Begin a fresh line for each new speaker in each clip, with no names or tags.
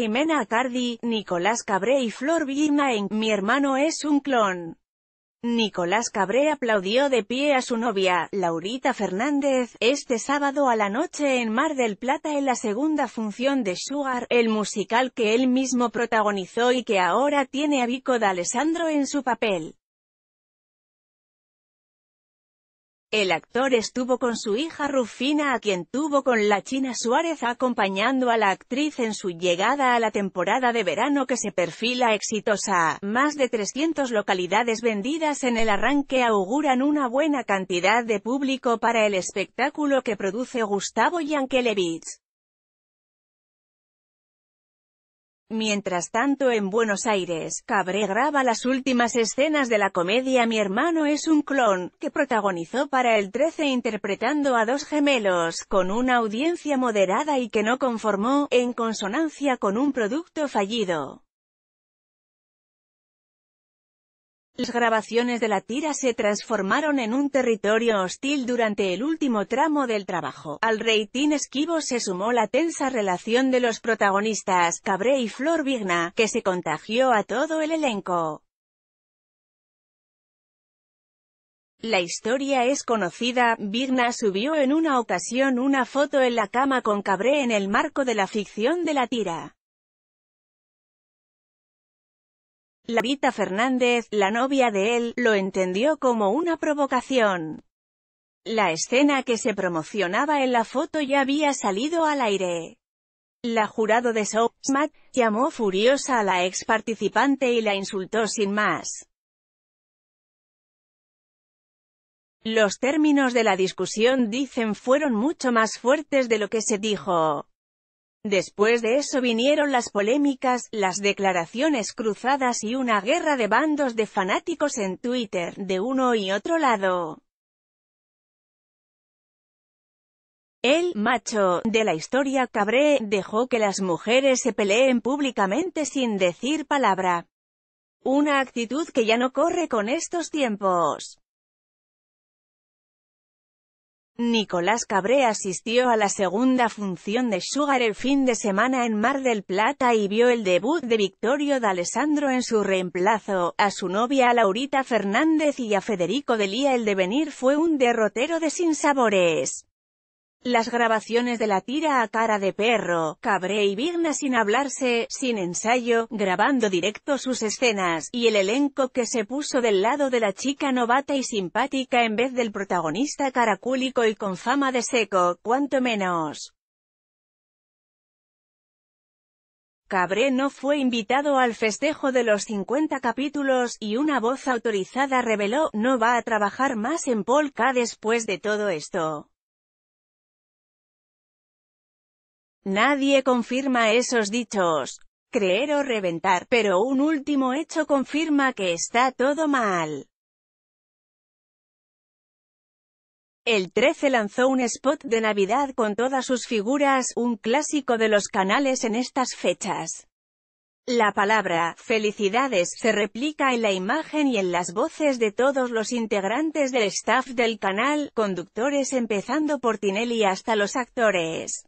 Jimena Cardi, Nicolás Cabré y Flor en mi hermano es un clon. Nicolás Cabré aplaudió de pie a su novia, Laurita Fernández, este sábado a la noche en Mar del Plata en la segunda función de Sugar, el musical que él mismo protagonizó y que ahora tiene a Vico de Alessandro en su papel. El actor estuvo con su hija Rufina a quien tuvo con la China Suárez acompañando a la actriz en su llegada a la temporada de verano que se perfila exitosa. Más de 300 localidades vendidas en el arranque auguran una buena cantidad de público para el espectáculo que produce Gustavo Yankelevich. Mientras tanto en Buenos Aires, Cabré graba las últimas escenas de la comedia Mi hermano es un clon, que protagonizó para el 13 interpretando a dos gemelos, con una audiencia moderada y que no conformó, en consonancia con un producto fallido. Las grabaciones de la tira se transformaron en un territorio hostil durante el último tramo del trabajo. Al reitín esquivo se sumó la tensa relación de los protagonistas, Cabré y Flor Vigna, que se contagió a todo el elenco. La historia es conocida, Vigna subió en una ocasión una foto en la cama con Cabré en el marco de la ficción de la tira. Vita Fernández, la novia de él, lo entendió como una provocación. La escena que se promocionaba en la foto ya había salido al aire. La jurado de Smack llamó furiosa a la ex participante y la insultó sin más. Los términos de la discusión dicen fueron mucho más fuertes de lo que se dijo. Después de eso vinieron las polémicas, las declaraciones cruzadas y una guerra de bandos de fanáticos en Twitter, de uno y otro lado. El macho de la historia Cabré dejó que las mujeres se peleen públicamente sin decir palabra. Una actitud que ya no corre con estos tiempos. Nicolás Cabré asistió a la segunda función de Sugar el fin de semana en Mar del Plata y vio el debut de Victorio D'Alessandro en su reemplazo, a su novia Laurita Fernández y a Federico Lía el devenir fue un derrotero de sinsabores. Las grabaciones de la tira a cara de perro, Cabré y Vigna sin hablarse, sin ensayo, grabando directo sus escenas, y el elenco que se puso del lado de la chica novata y simpática en vez del protagonista caracúlico y con fama de seco, cuanto menos. Cabré no fue invitado al festejo de los 50 capítulos, y una voz autorizada reveló, no va a trabajar más en Polka después de todo esto. Nadie confirma esos dichos. Creer o reventar, pero un último hecho confirma que está todo mal. El 13 lanzó un spot de Navidad con todas sus figuras, un clásico de los canales en estas fechas. La palabra, felicidades, se replica en la imagen y en las voces de todos los integrantes del staff del canal, conductores empezando por Tinelli hasta los actores.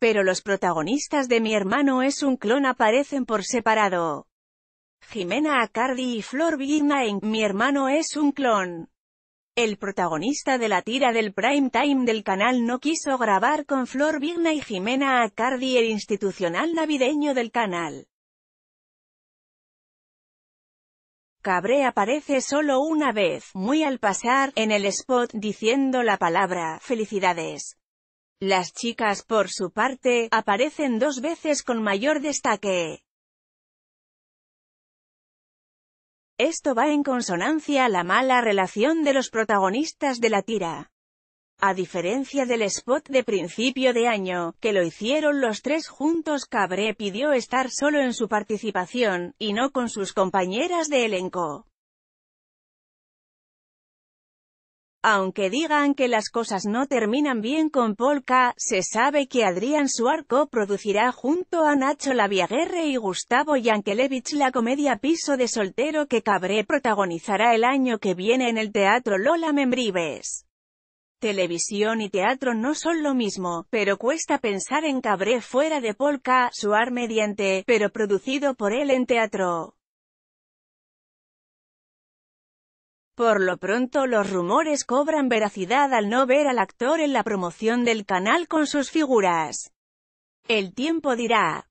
Pero los protagonistas de Mi hermano es un clon aparecen por separado. Jimena Acardi y Flor Vigna en Mi hermano es un clon. El protagonista de la tira del prime time del canal no quiso grabar con Flor Vigna y Jimena Acardi el institucional navideño del canal. Cabré aparece solo una vez, muy al pasar, en el spot, diciendo la palabra, felicidades. Las chicas, por su parte, aparecen dos veces con mayor destaque. Esto va en consonancia a la mala relación de los protagonistas de la tira. A diferencia del spot de principio de año, que lo hicieron los tres juntos Cabré pidió estar solo en su participación, y no con sus compañeras de elenco. Aunque digan que las cosas no terminan bien con Polka, se sabe que Adrián Suarco producirá junto a Nacho Laviaguerre y Gustavo Yankelevich la comedia Piso de Soltero que Cabré protagonizará el año que viene en el Teatro Lola Membrives. Televisión y teatro no son lo mismo, pero cuesta pensar en Cabré fuera de Polka, Suar mediante, pero producido por él en teatro. Por lo pronto los rumores cobran veracidad al no ver al actor en la promoción del canal con sus figuras. El tiempo dirá.